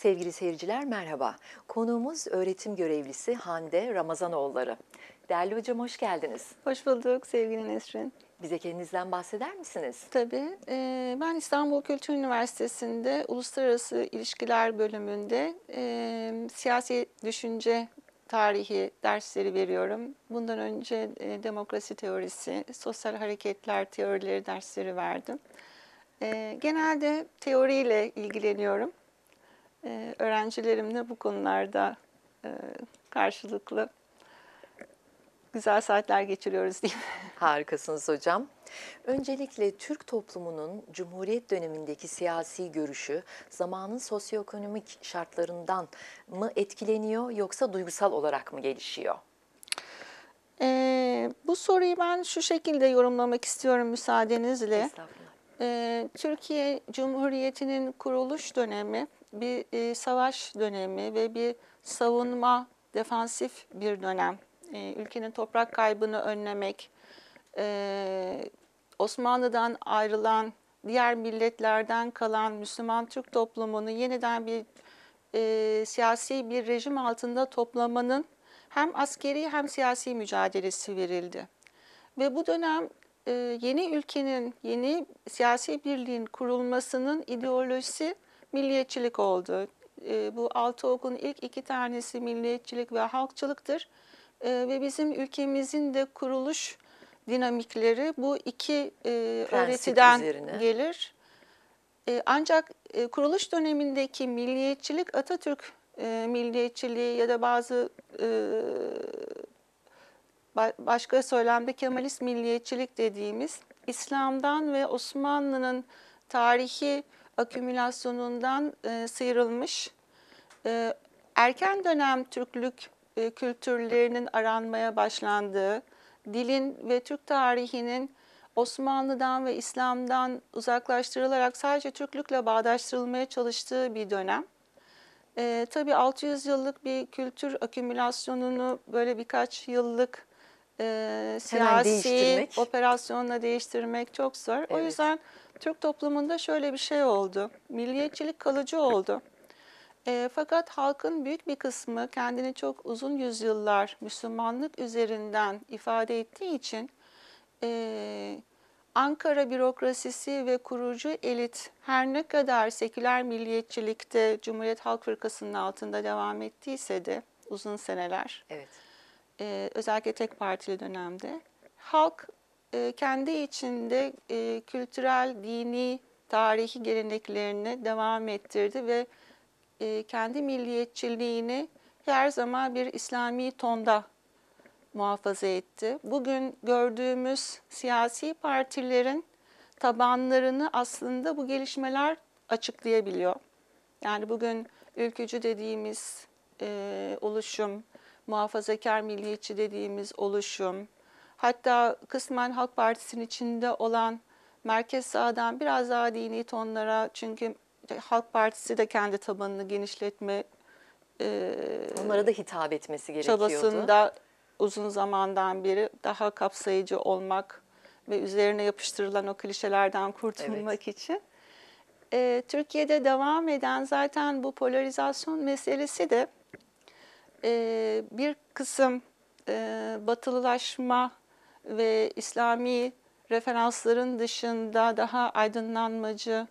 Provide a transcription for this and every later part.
Sevgili seyirciler merhaba. Konuğumuz öğretim görevlisi Hande Ramazanoğulları. Değerli hocam hoş geldiniz. Hoş bulduk sevgili Nesrin. Bize kendinizden bahseder misiniz? Tabii. Ee, ben İstanbul Kültür Üniversitesi'nde Uluslararası İlişkiler bölümünde e, siyasi düşünce tarihi dersleri veriyorum. Bundan önce e, demokrasi teorisi, sosyal hareketler teorileri dersleri verdim. E, genelde teoriyle ilgileniyorum. Ee, öğrencilerimle bu konularda e, karşılıklı güzel saatler geçiriyoruz diyeyim. Harikasınız hocam. Öncelikle Türk toplumunun Cumhuriyet dönemindeki siyasi görüşü zamanın sosyoekonomik şartlarından mı etkileniyor yoksa duygusal olarak mı gelişiyor? Ee, bu soruyu ben şu şekilde yorumlamak istiyorum müsaadenizle. Estağfurullah. Ee, Türkiye Cumhuriyeti'nin kuruluş dönemi bir e, savaş dönemi ve bir savunma, defansif bir dönem. E, ülkenin toprak kaybını önlemek, e, Osmanlı'dan ayrılan, diğer milletlerden kalan Müslüman Türk toplumunu yeniden bir e, siyasi bir rejim altında toplamanın hem askeri hem siyasi mücadelesi verildi. Ve bu dönem e, yeni ülkenin, yeni siyasi birliğin kurulmasının ideolojisi milliyetçilik oldu. E, bu altı okulun ilk iki tanesi milliyetçilik ve halkçılıktır. E, ve bizim ülkemizin de kuruluş dinamikleri bu iki e, öğretiden üzerine. gelir. E, ancak e, kuruluş dönemindeki milliyetçilik Atatürk e, milliyetçiliği ya da bazı e, başka söylemde Kemalist milliyetçilik dediğimiz İslam'dan ve Osmanlı'nın tarihi akümülasyonundan e, sıyrılmış. E, erken dönem Türklük e, kültürlerinin aranmaya başlandığı, dilin ve Türk tarihinin Osmanlı'dan ve İslam'dan uzaklaştırılarak sadece Türklükle bağdaştırılmaya çalıştığı bir dönem. E, tabii 600 yıllık bir kültür akümülasyonunu böyle birkaç yıllık e, siyasi değiştirmek. operasyonla değiştirmek çok zor. Evet. O yüzden Türk toplumunda şöyle bir şey oldu. Milliyetçilik kalıcı oldu. E, fakat halkın büyük bir kısmı kendini çok uzun yüzyıllar Müslümanlık üzerinden ifade ettiği için e, Ankara bürokrasisi ve kurucu elit her ne kadar seküler milliyetçilikte Cumhuriyet Halk Fırkası'nın altında devam ettiyse de uzun seneler, evet. e, özellikle tek partili dönemde halk e, kendi içinde e, kültürel, dini, tarihi geleneklerini devam ettirdi ve e, kendi milliyetçiliğini her zaman bir İslami tonda muhafaza etti. Bugün gördüğümüz siyasi partilerin tabanlarını aslında bu gelişmeler açıklayabiliyor. Yani bugün ülkücü dediğimiz e, oluşum, muhafazakar milliyetçi dediğimiz oluşum, Hatta kısmen Halk Partisi'nin içinde olan merkez sağdan biraz daha dini tonlara çünkü Halk Partisi de kendi tabanını genişletme e, onlara da hitap etmesi gerekiyordu. Çabasında uzun zamandan beri daha kapsayıcı olmak ve üzerine yapıştırılan o klişelerden kurtulmak evet. için. E, Türkiye'de devam eden zaten bu polarizasyon meselesi de e, bir kısım e, batılılaşma ve İslami referansların dışında daha aydınlanmacı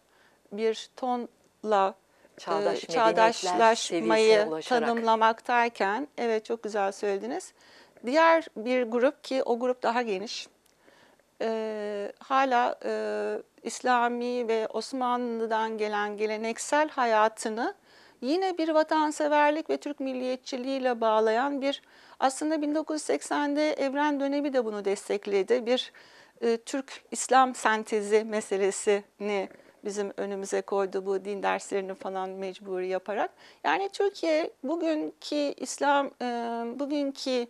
bir tonla e, Çağdaş e, çağdaşlaşmayı tanımlamaktayken evet çok güzel söylediniz. Diğer bir grup ki o grup daha geniş. E, hala e, İslami ve Osmanlı'dan gelen geleneksel hayatını yine bir vatanseverlik ve Türk milliyetçiliğiyle bağlayan bir aslında 1980'de Evren Dönemi de bunu destekledi. Bir e, Türk-İslam sentezi meselesini bizim önümüze koydu bu din derslerini falan mecburi yaparak. Yani Türkiye bugünkü İslam, e, bugünkü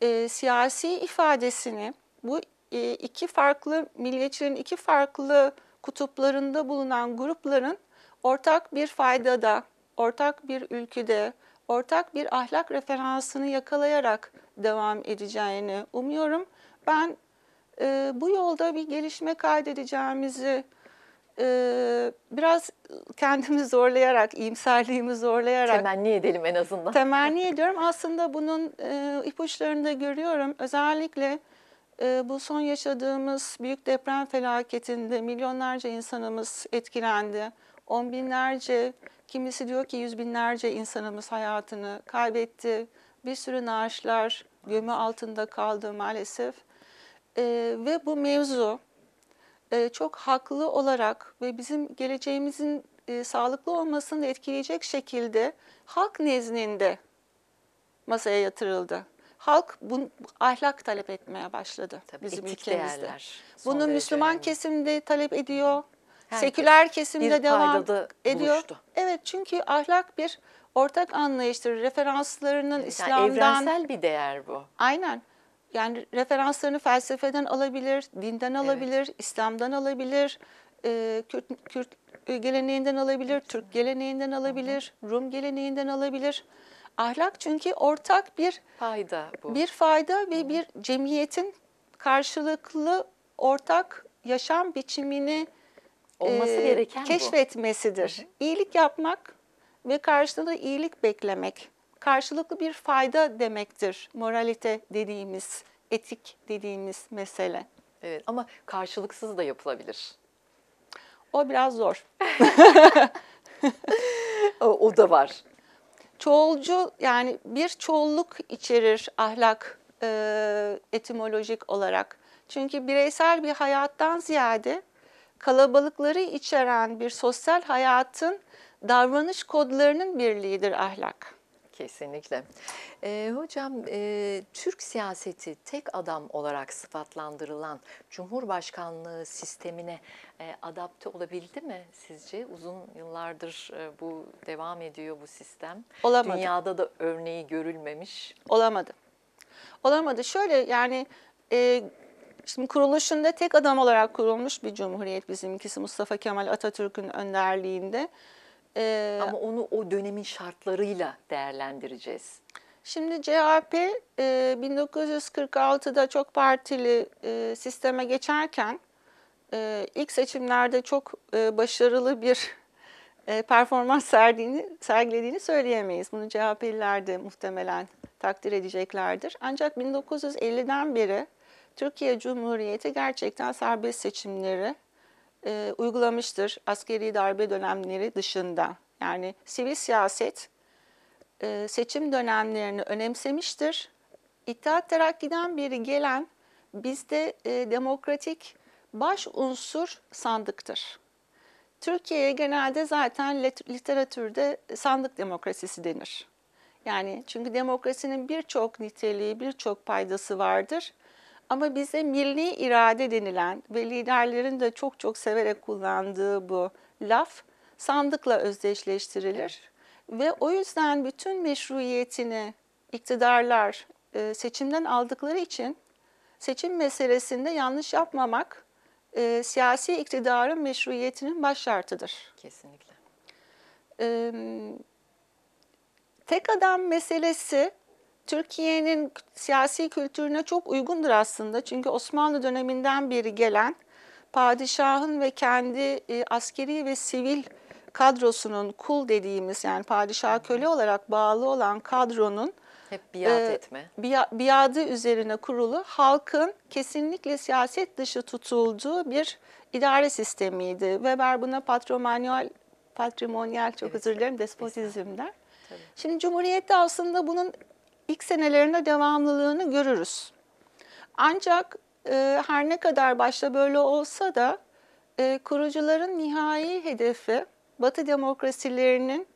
e, siyasi ifadesini bu e, iki farklı milliyetçilerin iki farklı kutuplarında bulunan grupların ortak bir faydada, ortak bir ülkede ortak bir ahlak referansını yakalayarak devam edeceğini umuyorum. Ben e, bu yolda bir gelişme kaydedeceğimizi e, biraz kendimi zorlayarak, iyimserliğimi zorlayarak temenni edelim en azından. Temenni ediyorum. Aslında bunun e, ipuçlarını da görüyorum. Özellikle e, bu son yaşadığımız büyük deprem felaketinde milyonlarca insanımız etkilendi. On binlerce Kimisi diyor ki yüz binlerce insanımız hayatını kaybetti. Bir sürü naaşlar gömü altında kaldı maalesef. E, ve bu mevzu e, çok haklı olarak ve bizim geleceğimizin e, sağlıklı olmasını etkileyecek şekilde halk nezdinde masaya yatırıldı. Halk bu, ahlak talep etmeye başladı Tabii bizim etik ülkemizde. Bunu Müslüman önemli. kesimde talep ediyor. Seküler kesimde devam ediyor. Buluştu. Evet çünkü ahlak bir ortak anlayıştır. Referanslarının yani İslam'dan... Evrensel bir değer bu. Aynen. Yani referanslarını felsefeden alabilir, dinden alabilir, evet. İslam'dan alabilir, e, Kürt, Kürt geleneğinden alabilir, Türk geleneğinden alabilir, Hı -hı. Rum geleneğinden alabilir. Ahlak çünkü ortak bir fayda bu. Bir fayda ve bir cemiyetin karşılıklı ortak yaşam biçimini Olması e, gereken keşfetmesidir. Bu. İyilik yapmak ve karşılığı iyilik beklemek, karşılıklı bir fayda demektir moralite dediğimiz, etik dediğimiz mesele. Evet ama karşılıksız da yapılabilir. O biraz zor. o, o da var. Çoğulcu yani bir çoğulluk içerir ahlak e, etimolojik olarak. Çünkü bireysel bir hayattan ziyade kalabalıkları içeren bir sosyal hayatın davranış kodlarının birliğidir ahlak. Kesinlikle. E, hocam e, Türk siyaseti tek adam olarak sıfatlandırılan Cumhurbaşkanlığı sistemine e, adapte olabildi mi sizce? Uzun yıllardır e, bu devam ediyor bu sistem. Olamadı. Dünyada da örneği görülmemiş. Olamadı. Olamadı. Şöyle yani e, Şimdi kuruluşunda tek adam olarak kurulmuş bir cumhuriyet bizimkisi Mustafa Kemal Atatürk'ün önderliğinde. Ee, Ama onu o dönemin şartlarıyla değerlendireceğiz. Şimdi CHP e, 1946'da çok partili e, sisteme geçerken e, ilk seçimlerde çok e, başarılı bir e, performans serdiğini, sergilediğini söyleyemeyiz. Bunu CHP'liler de muhtemelen takdir edeceklerdir. Ancak 1950'den beri Türkiye Cumhuriyeti gerçekten serbest seçimleri e, uygulamıştır askeri darbe dönemleri dışında. Yani sivil siyaset e, seçim dönemlerini önemsemiştir. İttihat Terakki'den beri gelen bizde e, demokratik baş unsur sandıktır. Türkiye'ye genelde zaten literatürde sandık demokrasisi denir. Yani çünkü demokrasinin birçok niteliği, birçok paydası vardır ama bize milli irade denilen ve liderlerin de çok çok severek kullandığı bu laf sandıkla özdeşleştirilir. Ve o yüzden bütün meşruiyetini iktidarlar e, seçimden aldıkları için seçim meselesinde yanlış yapmamak e, siyasi iktidarın meşruiyetinin baş şartıdır. Kesinlikle. E, tek adam meselesi Türkiye'nin siyasi kültürüne çok uygundur aslında. Çünkü Osmanlı döneminden beri gelen padişahın ve kendi e, askeri ve sivil kadrosunun kul dediğimiz yani padişah köle olarak bağlı olan kadronun hep biat e, etme. biadı üzerine kurulu halkın kesinlikle siyaset dışı tutulduğu bir idare sistemiydi. Weber buna patrimonyal, patrimonyal çok evet. özür dilerim despotizm der. Tabii. Şimdi Cumhuriyet'te aslında bunun ilk senelerinde devamlılığını görürüz. Ancak e, her ne kadar başta böyle olsa da e, kurucuların nihai hedefi Batı demokrasilerinin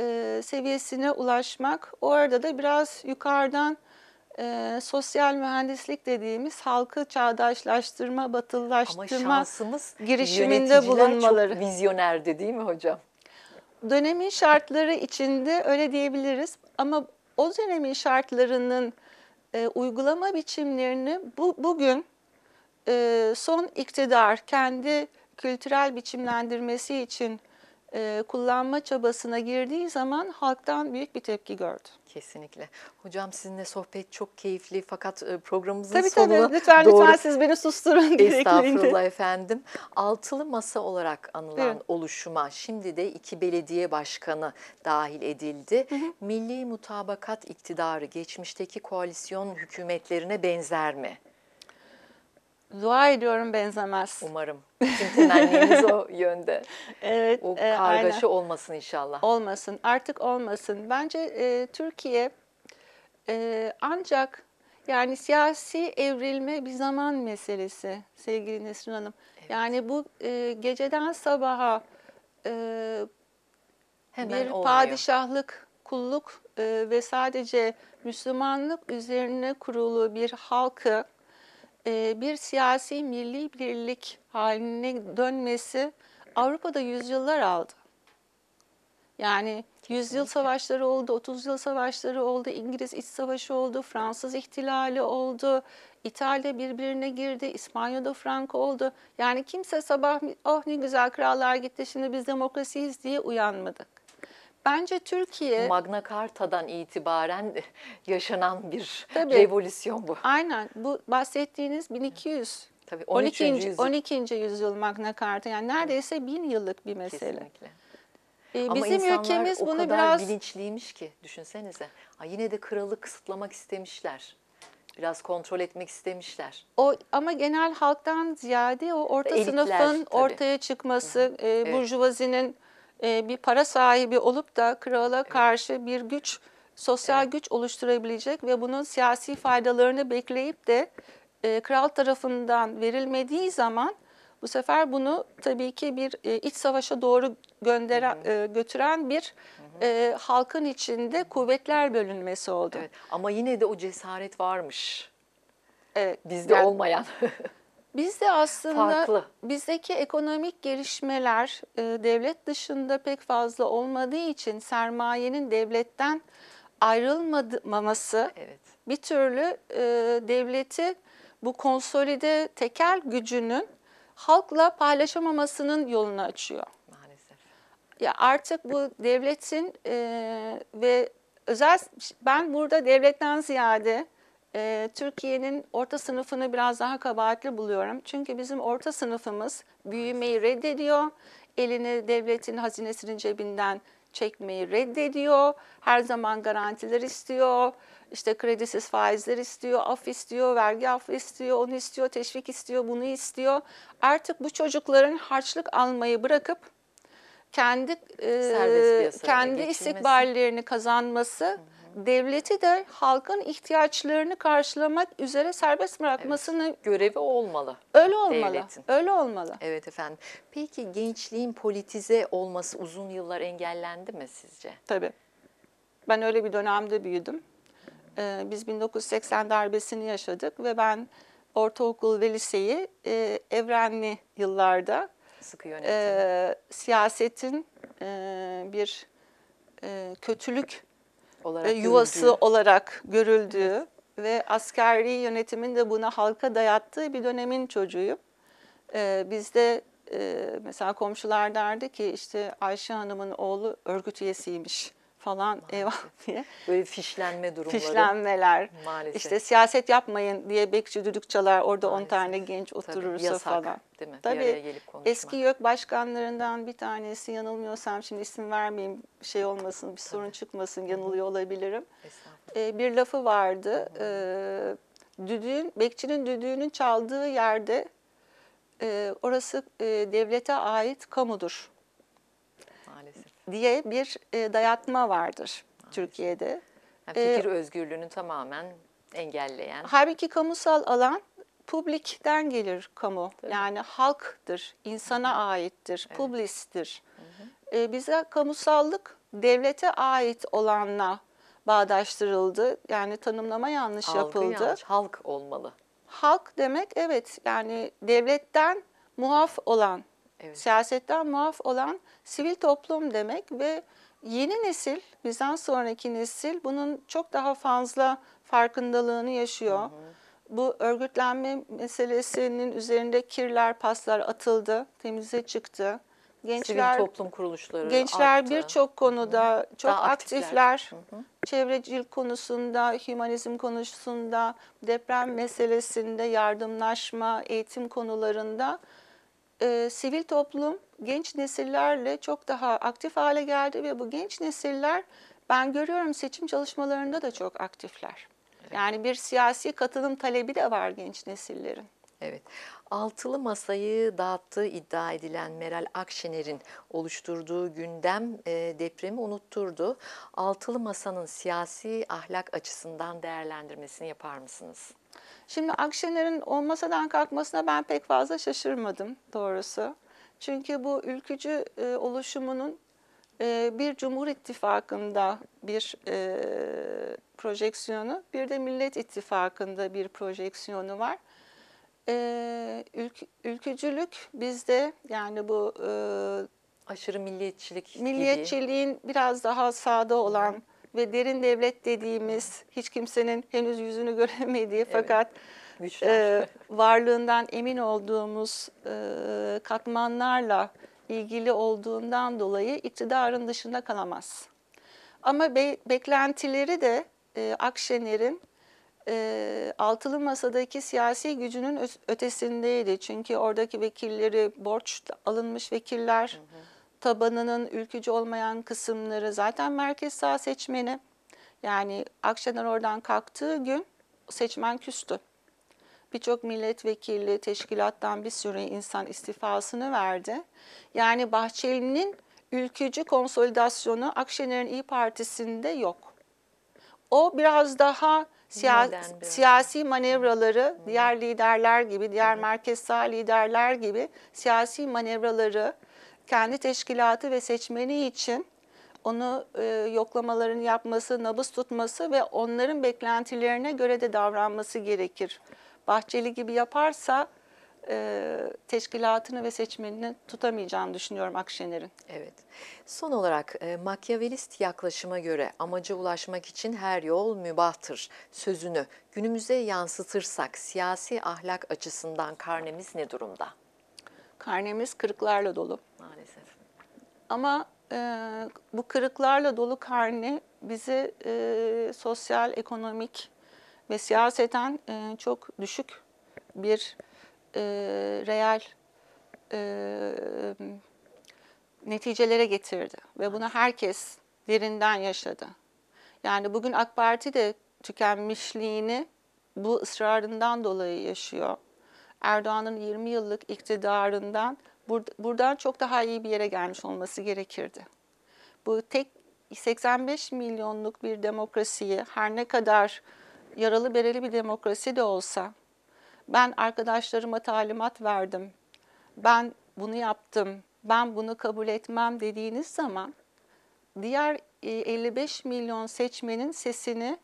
e, seviyesine ulaşmak. Orada da biraz yukarıdan e, sosyal mühendislik dediğimiz halkı çağdaşlaştırma, batılılaştırma girişiminde bulunmaları. çok vizyonerdi değil mi hocam? Dönemin şartları içinde öyle diyebiliriz ama o dönemin şartlarının e, uygulama biçimlerini bu, bugün e, son iktidar kendi kültürel biçimlendirmesi için e, kullanma çabasına girdiği zaman halktan büyük bir tepki gördü. Kesinlikle. Hocam sizinle sohbet çok keyifli fakat e, programımızın tabii, sonuna tabii. Lütfen, doğru. Lütfen siz beni susturun. Estağfurullah efendim. Altılı masa olarak anılan evet. oluşuma şimdi de iki belediye başkanı dahil edildi. Hı hı. Milli mutabakat iktidarı geçmişteki koalisyon hükümetlerine benzer mi? Dua ediyorum benzemez. Umarım. Bütün temennimiz o yönde. Evet. O e, kargaşa e, olmasın inşallah. Olmasın. Artık olmasın. Bence e, Türkiye e, ancak yani siyasi evrilme bir zaman meselesi sevgili Nesrin Hanım. Evet. Yani bu e, geceden sabaha e, Hemen bir olmuyor. padişahlık, kulluk e, ve sadece Müslümanlık üzerine kurulu bir halkı e, bir siyasi milli birlik haline dönmesi Avrupa'da yüzyıllar aldı. Yani yüzyıl savaşları oldu, 30 yıl savaşları oldu, İngiliz İç Savaşı oldu, Fransız ihtilali oldu, İtalya birbirine girdi, İspanya'da Franco oldu. Yani kimse sabah oh ne güzel krallar gitti şimdi biz demokrasiyiz diye uyanmadık. Bence Türkiye... Magna Carta'dan itibaren yaşanan bir tabii, revolüsyon bu. Aynen. Bu bahsettiğiniz 1200 Tabii 13. 12. yüzyıl. 12. yüzyıl Magna Carta yani neredeyse bin yıllık bir mesele. Kesinlikle. Ee, Ama bizim ülkemiz bunu biraz... kadar biraz... bilinçliymiş ki düşünsenize. Ha, yine de kralı kısıtlamak istemişler biraz kontrol etmek istemişler. O ama genel halktan ziyade o orta Elitler, sınıfın tabii. ortaya çıkması, e, evet. burjuvazinin e, bir para sahibi olup da krala karşı bir güç, sosyal güç oluşturabilecek ve bunun siyasi faydalarını bekleyip de e, kral tarafından verilmediği zaman bu sefer bunu tabii ki bir e, iç savaşa doğru gönderen, götüren bir E, halkın içinde kuvvetler bölünmesi oldu. Evet, ama yine de o cesaret varmış. Evet, Bizde yani, olmayan. Bizde aslında farklı. bizdeki ekonomik gelişmeler e, devlet dışında pek fazla olmadığı için sermayenin devletten ayrılmaması evet. bir türlü e, devleti bu konsolide tekel gücünün halkla paylaşamamasının yolunu açıyor. Maalesef. Ya artık bu devletin e, ve özel ben burada devletten ziyade e, Türkiye'nin orta sınıfını biraz daha kabahatli buluyorum. Çünkü bizim orta sınıfımız büyümeyi reddediyor. Elini devletin hazinesinin cebinden çekmeyi reddediyor. Her zaman garantiler istiyor. İşte kredisiz faizler istiyor, af istiyor, vergi af istiyor, onu istiyor, teşvik istiyor, bunu istiyor. Artık bu çocukların harçlık almayı bırakıp kendi e, kendi geçilmesi. istikballerini kazanması Hı devleti de halkın ihtiyaçlarını karşılamak üzere serbest bırakmasının evet. görevi olmalı. Öyle olmalı. Devletin. Öyle olmalı. Evet efendim. Peki gençliğin politize olması uzun yıllar engellendi mi sizce? Tabii. Ben öyle bir dönemde büyüdüm. Ee, biz 1980 darbesini yaşadık ve ben ortaokul ve liseyi e, evrenli yıllarda Sıkı e, yönetim. e, siyasetin e, bir e, kötülük olarak e, yuvası görüldüğü. olarak görüldüğü evet. ve askeri yönetimin de buna halka dayattığı bir dönemin çocuğuyum. E, bizde e, mesela komşular derdi ki işte Ayşe Hanım'ın oğlu örgüt üyesiymiş falan Maalesef. eyvah diye. Böyle fişlenme durumları. Fişlenmeler. Maalesef. İşte siyaset yapmayın diye bekçi düdük Orada Maalesef. 10 tane genç oturursa Tabii, yasak, falan. Değil mi? Tabii, bir araya gelip konuşmak. Eski YÖK başkanlarından bir tanesi yanılmıyorsam şimdi isim vermeyeyim şey olmasın bir Tabii. sorun çıkmasın yanılıyor olabilirim. Ee, bir lafı vardı. Ee, düdüğün, bekçinin düdüğünün çaldığı yerde e, orası e, devlete ait kamudur diye bir e, dayatma vardır Hayır. Türkiye'de. Yani fikir ee, özgürlüğünü tamamen engelleyen. Halbuki kamusal alan publikten gelir kamu. Tabii. Yani halktır, insana aittir, evet. publistir. Hı hı. Ee, bize kamusallık devlete ait olanla bağdaştırıldı. Yani tanımlama yanlış Algı yapıldı. Yanlış. Halk olmalı. Halk demek evet yani devletten muaf olan Evet. Siyasetten muaf olan sivil toplum demek ve yeni nesil, bizden sonraki nesil bunun çok daha fazla farkındalığını yaşıyor. Hı hı. Bu örgütlenme meselesinin üzerinde kirler, paslar atıldı, temize çıktı. Gençler, Sivil toplum kuruluşları Gençler birçok konuda hı. çok daha aktifler. aktifler. Çevrecilik konusunda, hümanizm konusunda, deprem meselesinde, yardımlaşma, eğitim konularında e, sivil toplum genç nesillerle çok daha aktif hale geldi ve bu genç nesiller ben görüyorum seçim çalışmalarında da çok aktifler. Evet. Yani bir siyasi katılım talebi de var genç nesillerin. Evet. Altılı masayı dağıttığı iddia edilen Meral Akşener'in oluşturduğu gündem e, depremi unutturdu. Altılı masanın siyasi ahlak açısından değerlendirmesini yapar mısınız? Şimdi Akşener'in o masadan kalkmasına ben pek fazla şaşırmadım doğrusu. Çünkü bu ülkücü e, oluşumunun e, bir Cumhur İttifakı'nda bir e, projeksiyonu, bir de Millet İttifakı'nda bir projeksiyonu var e, ülk, ülkücülük bizde yani bu e, aşırı milliyetçilik milliyetçiliğin gibi. biraz daha sağda olan ve derin devlet dediğimiz hiç kimsenin henüz yüzünü göremediği evet. fakat e, varlığından emin olduğumuz e, katmanlarla ilgili olduğundan dolayı iktidarın dışında kalamaz. Ama be, beklentileri de e, Akşener'in e, altılı masadaki siyasi gücünün ötesindeydi. Çünkü oradaki vekilleri borç alınmış vekiller, hı hı. tabanının ülkücü olmayan kısımları zaten merkez sağ seçmeni. Yani Akşener oradan kalktığı gün seçmen küstü. Birçok milletvekili teşkilattan bir sürü insan istifasını verdi. Yani Bahçeli'nin ülkücü konsolidasyonu Akşener'in İyi Partisi'nde yok. O biraz daha siya siyasi manevraları Hı. diğer liderler gibi, diğer Hı. merkez sağ liderler gibi siyasi manevraları kendi teşkilatı ve seçmeni için onu e, yoklamaların yapması, nabız tutması ve onların beklentilerine göre de davranması gerekir. Bahçeli gibi yaparsa e, teşkilatını ve seçmenini tutamayacağını düşünüyorum Akşener'in. Evet. Son olarak e, makyavelist yaklaşıma göre amaca ulaşmak için her yol mübahtır sözünü günümüze yansıtırsak siyasi ahlak açısından karnemiz ne durumda? Karnemiz kırıklarla dolu. Maalesef. Ama e, bu kırıklarla dolu karne bizi e, sosyal, ekonomik ve siyaseten e, çok düşük bir e, reel e, neticelere getirdi. Ve bunu herkes derinden yaşadı. Yani bugün AK Parti de tükenmişliğini bu ısrarından dolayı yaşıyor. Erdoğan'ın 20 yıllık iktidarından buradan çok daha iyi bir yere gelmiş olması gerekirdi. Bu tek 85 milyonluk bir demokrasiyi her ne kadar yaralı bereli bir demokrasi de olsa ben arkadaşlarıma talimat verdim. Ben bunu yaptım. Ben bunu kabul etmem dediğiniz zaman diğer 55 e, milyon seçmenin sesini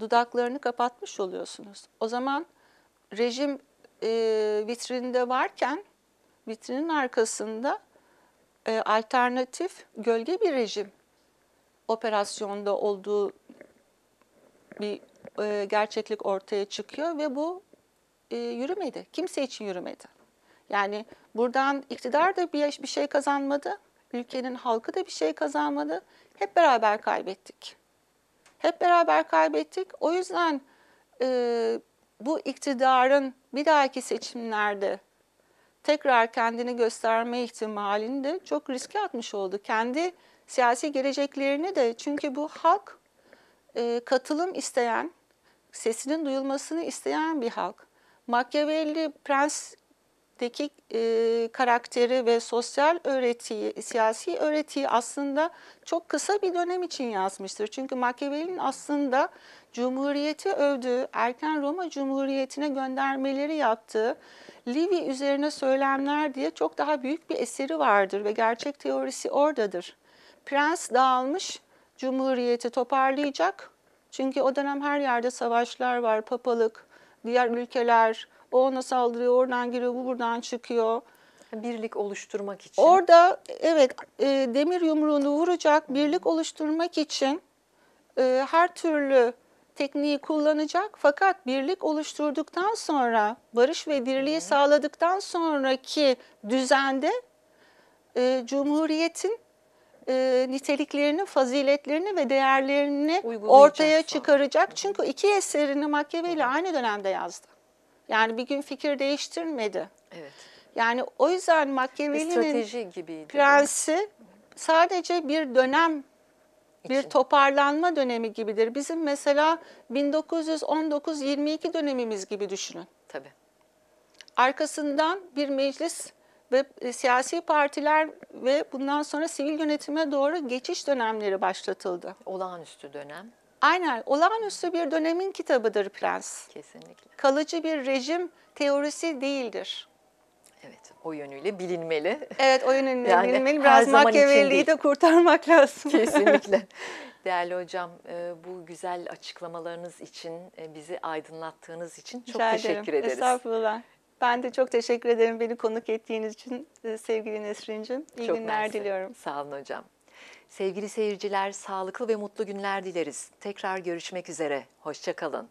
dudaklarını kapatmış oluyorsunuz. O zaman rejim e, vitrinde varken vitrinin arkasında e, alternatif gölge bir rejim operasyonda olduğu bir e, gerçeklik ortaya çıkıyor ve bu e, yürümedi. Kimse için yürümedi. Yani buradan iktidar da bir, bir şey kazanmadı. Ülkenin halkı da bir şey kazanmadı. Hep beraber kaybettik. Hep beraber kaybettik. O yüzden e, bu iktidarın bir dahaki seçimlerde tekrar kendini gösterme ihtimalini de çok riske atmış oldu. Kendi siyasi geleceklerini de çünkü bu halk e, katılım isteyen, sesinin duyulmasını isteyen bir halk. Machiavelli Prens'deki e, karakteri ve sosyal öğretiyi, siyasi öğretiyi aslında çok kısa bir dönem için yazmıştır. Çünkü Machiavelli'nin aslında Cumhuriyeti övdüğü, erken Roma Cumhuriyeti'ne göndermeleri yaptığı Livy üzerine söylemler diye çok daha büyük bir eseri vardır ve gerçek teorisi oradadır. Prens dağılmış, Cumhuriyeti toparlayacak. Çünkü o dönem her yerde savaşlar var, papalık, diğer ülkeler o ona saldırıyor, oradan giriyor, bu buradan çıkıyor. Birlik oluşturmak için. Orada evet e, demir yumruğunu vuracak, birlik oluşturmak için e, her türlü tekniği kullanacak. Fakat birlik oluşturduktan sonra, barış ve dirliği sağladıktan sonraki düzende e, Cumhuriyet'in e, niteliklerini, faziletlerini ve değerlerini ortaya çıkaracak. Sonra. Çünkü iki eserini Machiavelli evet. aynı dönemde yazdı. Yani bir gün fikir değiştirmedi. Evet. Yani o yüzden Machiavelli'nin prensi sadece bir dönem bir için. toparlanma dönemi gibidir. Bizim mesela 1919-22 dönemimiz gibi düşünün. Tabii. Arkasından bir meclis ve e, siyasi partiler ve bundan sonra sivil yönetime doğru geçiş dönemleri başlatıldı. Olağanüstü dönem. Aynen. Olağanüstü bir dönemin kitabıdır Prens. Kesinlikle. Kalıcı bir rejim teorisi değildir. Evet, o yönüyle bilinmeli. Evet, o yönüyle yani bilinmeli. Biraz makyaveliği de kurtarmak lazım. Kesinlikle. Değerli hocam, e, bu güzel açıklamalarınız için, e, bizi aydınlattığınız için çok Rica teşekkür ederim. ederiz. Estağfurullah. Ben de çok teşekkür ederim beni konuk ettiğiniz için e, sevgili Nesrin'cim. İyi çok günler mersi. diliyorum. Sağ olun hocam. Sevgili seyirciler sağlıklı ve mutlu günler dileriz. Tekrar görüşmek üzere. Hoşçakalın.